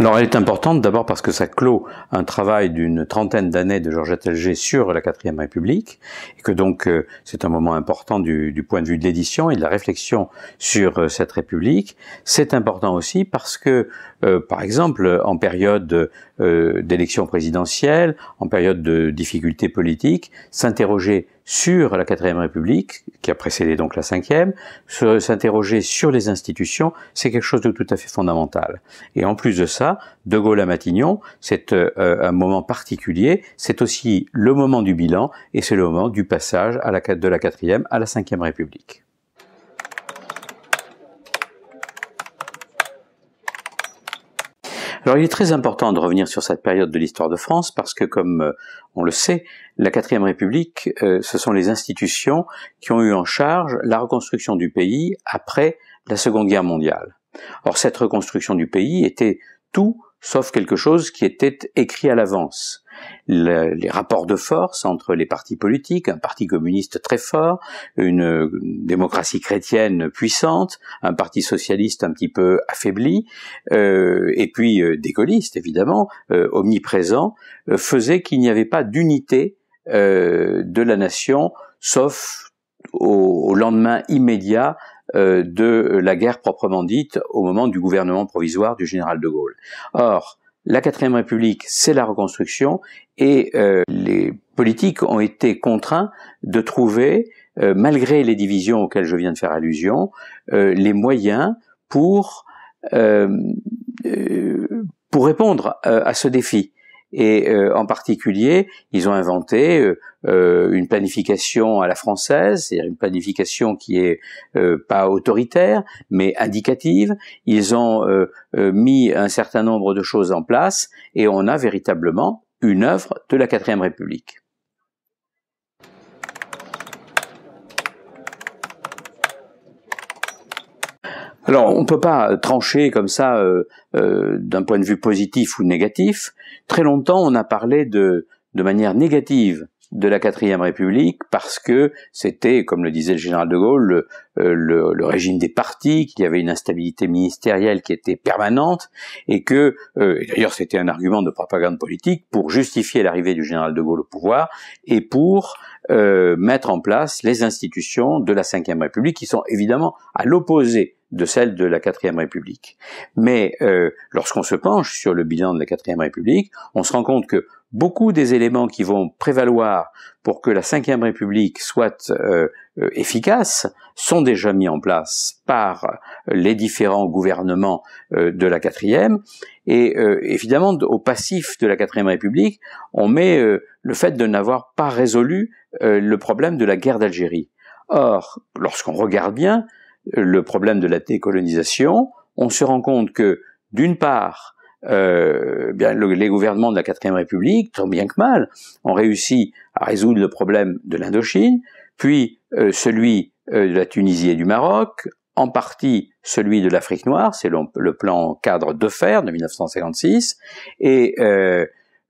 Alors elle est importante d'abord parce que ça clôt un travail d'une trentaine d'années de Georges Alger sur la quatrième République et que donc euh, c'est un moment important du, point de vue de l'édition et de la réflexion sur euh, cette République. C'est important aussi parce que euh, par exemple en période d'élection présidentielle, en période de difficultés politiques, s'interroger sur la quatrième République, qui a précédé donc la cinquième, s'interroger sur les institutions, c'est quelque chose de tout à fait fondamental. Et en plus de ça, De Gaulle à Matignon, c'est euh, euh, un moment particulier, c'est aussi le moment du bilan et c'est le moment du passage la, de la quatrième à la cinquième République. Alors il est très important de revenir sur cette période de l'histoire de France parce que, comme euh, on le sait, la quatrième République, euh, ce sont les institutions qui ont eu en charge la reconstruction du pays après la Seconde Guerre mondiale. Or cette reconstruction du pays était tout sauf quelque chose qui était écrit à l'avance. les rapports de force entre les partis politiques, un parti communiste très fort, une démocratie chrétienne puissante, un parti socialiste un petit peu affaibli, euh, et puis euh, des gaullistes évidemment, euh, omniprésents, faisaient qu'il n'y avait pas d'unité de la nation, sauf au lendemain immédiat euh, de la guerre proprement dite au moment du gouvernement provisoire du général de Gaulle. Or, la quatrième république, c'est la reconstruction et euh, les politiques ont été contraints de trouver, euh, malgré les divisions auxquelles je viens de faire allusion, les moyens pour pour répondre à ce défi. Et euh, en particulier, ils ont inventé euh, euh, une planification à la française, c'est-à-dire une planification qui est pas autoritaire, mais indicative. Ils ont mis un certain nombre de choses en place et on a véritablement une œuvre de la quatrième république. Alors, on ne peut pas trancher comme ça euh, euh, d'un point de vue positif ou négatif. Très longtemps, on a parlé de, manière négative de la quatrième république parce que c'était, comme le disait le général de Gaulle, le, euh, régime des partis, qu'il y avait une instabilité ministérielle qui était permanente et que, d'ailleurs, c'était un argument de propagande politique pour justifier l'arrivée du général de Gaulle au pouvoir et pour mettre en place les institutions de la cinquième république qui sont évidemment à l'opposé de celle de la quatrième république. Mais euh, lorsqu'on se penche sur le bilan de la quatrième république, on se rend compte que beaucoup des éléments qui vont prévaloir pour que la Cinquième République soit euh, euh, efficace sont déjà mis en place par les différents gouvernements de la quatrième. Et évidemment, au passif de la quatrième République, on met le fait de n'avoir pas résolu le problème de la guerre d'Algérie. Or, lorsqu'on regarde bien, le problème de la décolonisation, on se rend compte que, d'une part, euh, bien, les gouvernements de la quatrième République, tant bien que mal, ont réussi à résoudre le problème de l'Indochine, puis euh, celui euh, de la Tunisie et du Maroc, en partie celui de l'Afrique noire, c'est le, plan cadre de fer de 1956, et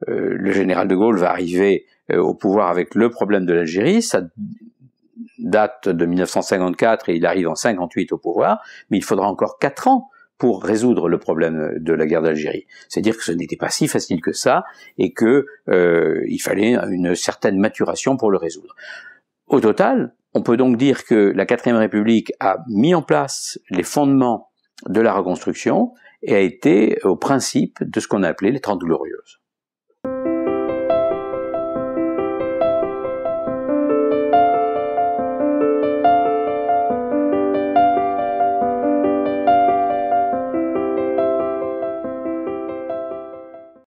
le général de Gaulle va arriver au pouvoir avec le problème de l'Algérie, ça date de 1954 et il arrive en 58 au pouvoir, mais il faudra encore quatre ans pour résoudre le problème de la guerre d'Algérie. C'est-à-dire que ce n'était pas si facile que ça et que euh, il fallait une certaine maturation pour le résoudre. Au total, on peut donc dire que la quatrième République a mis en place les fondements de la reconstruction et a été au principe de ce qu'on a appelé les Trente Glorieuses.